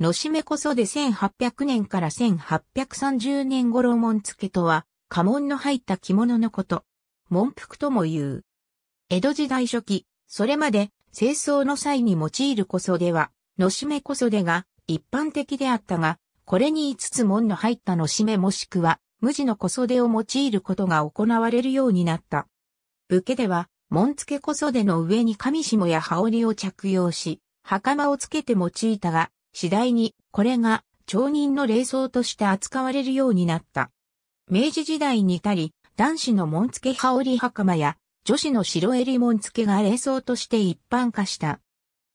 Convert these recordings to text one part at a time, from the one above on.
のしめこそで1800年から1830年頃紋付とは、家紋の入った着物のこと。紋服とも言う。江戸時代初期、それまで清掃の際に用いるこそでは、のしめこそでが一般的であったが、これに5つ紋の入ったのしめもしくは、無地のこそでを用いることが行われるようになった。武家では、紋付こそでの上に上下や羽織を着用し、袴をつけて用いたが、次第にこれが町人の霊装として扱われるようになった。明治時代に至り、男子の紋付羽織袴や女子の白襟紋付が霊装として一般化した。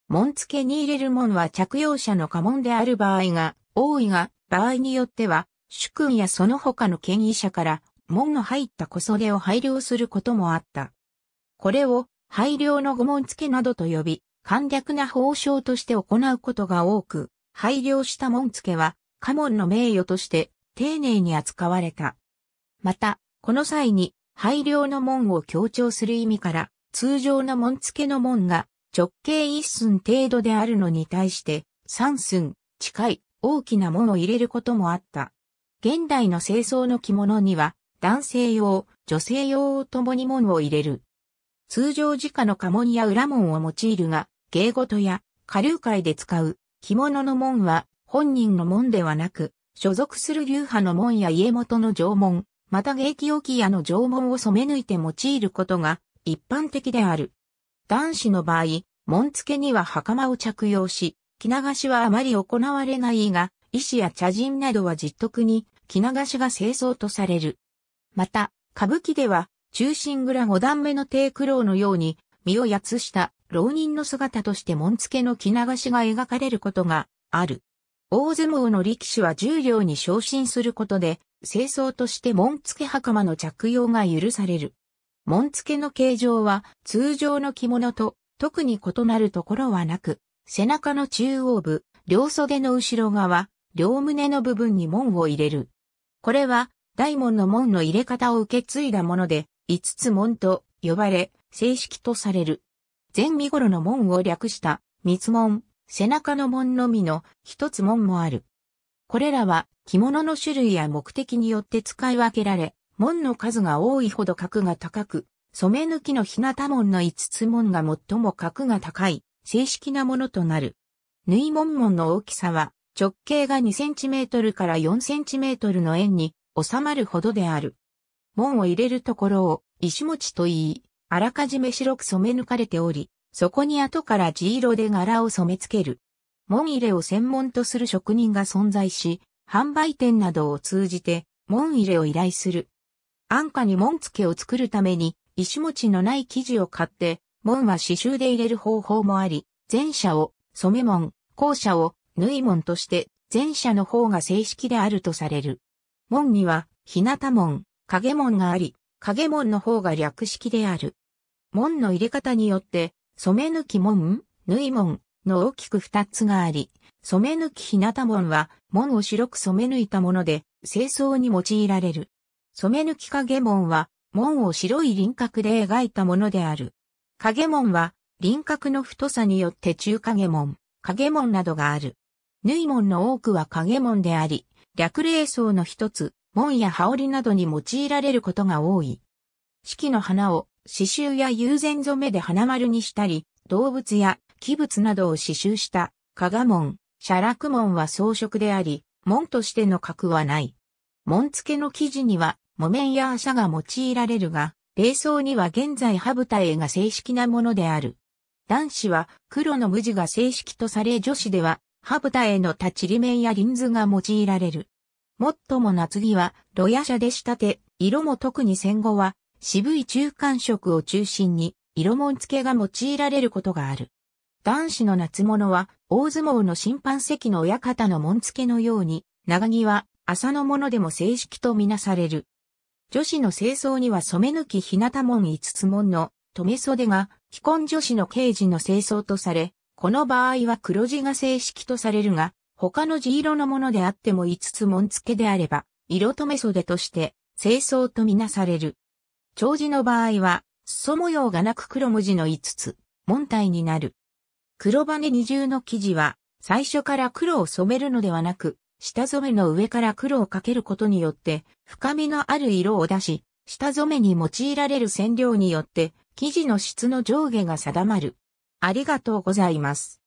紋付に入れる紋は着用者の家紋である場合が多いが、場合によっては、主君やその他の権威者から門の入った小袖を配慮することもあった。これを、配慮の御紋付などと呼び、簡略な褒章として行うことが多く、配慮した門付けは、家紋の名誉として丁寧に扱われた。また、この際に、配慮の門を強調する意味から、通常の門付けの門が直径一寸程度であるのに対して三寸近い大きな門を入れることもあった。現代の清掃の着物には男性用、女性用を共に門を入れる。通常時家の家紋や裏門を用いるが、芸事や下流会で使う着物の門は本人の門ではなく、所属する流派の門や家元の縄文、また芸器置屋の縄文を染め抜いて用いることが一般的である。男子の場合、門付けには袴を着用し、着流しはあまり行われないが、医師や茶人などは実得に着流しが清掃とされる。また、歌舞伎では、中心蔵五段目の低苦労のように、身をやつした浪人の姿として門付けの着流しが描かれることがある。大相撲の力士は重量に昇進することで、清掃として門付け袴の着用が許される。門付けの形状は通常の着物と特に異なるところはなく、背中の中央部、両袖の後ろ側、両胸の部分に門を入れる。これは大門の門の入れ方を受け継いだもので、五つ門と呼ばれ、正式とされる。前身頃の門を略した、三つ門、背中の門のみの一つ門もある。これらは着物の種類や目的によって使い分けられ、門の数が多いほど格が高く、染め抜きの日向門の五つ門が最も格が高い、正式なものとなる。縫い門門の大きさは、直径が2センチメートルから4センチメートルの円に収まるほどである。門を入れるところを石持ちと言い、あらかじめ白く染め抜かれており、そこに後から地色で柄を染め付ける。門入れを専門とする職人が存在し、販売店などを通じて門入れを依頼する。安価に門付けを作るために石持ちのない生地を買って、門は刺繍で入れる方法もあり、前者を染め門、後者を縫い門として前者の方が正式であるとされる。門には、日向門、影門があり、影門の方が略式である。門の入れ方によって、染め抜き門、縫い門の大きく二つがあり、染め抜き日向門は門を白く染め抜いたもので、清掃に用いられる。染め抜き影門は門を白い輪郭で描いたものである。影門は輪郭の太さによって中影門、影門などがある。縫い門の多くは影門であり、略礼層の一つ、門や羽織などに用いられることが多い。四季の花を刺繍や友禅染めで花丸にしたり、動物や器物などを刺繍した加賀門、写楽門は装飾であり、門としての格はない。門付けの生地には木綿や麻が用いられるが、礼装には現在羽舞台が正式なものである。男子は黒の無地が正式とされ女子では、羽舞台の立ちり面やリンズが用いられる。もっとも夏着は、ロヤ社で仕立て、色も特に戦後は、渋い中間色を中心に、色紋付けが用いられることがある。男子の夏物は、大相撲の審判席の親方の紋付けのように、長着は、朝のものでも正式とみなされる。女子の清掃には染め抜き日向紋5つ紋の、留袖が、既婚女子の刑事の清掃とされ、この場合は黒字が正式とされるが、他の地色のものであっても5つ紋付けであれば、色留め袖として、清掃とみなされる。長寿の場合は、裾模様がなく黒文字の5つ、紋体になる。黒羽二重の生地は、最初から黒を染めるのではなく、下染めの上から黒をかけることによって、深みのある色を出し、下染めに用いられる染料によって、生地の質の上下が定まる。ありがとうございます。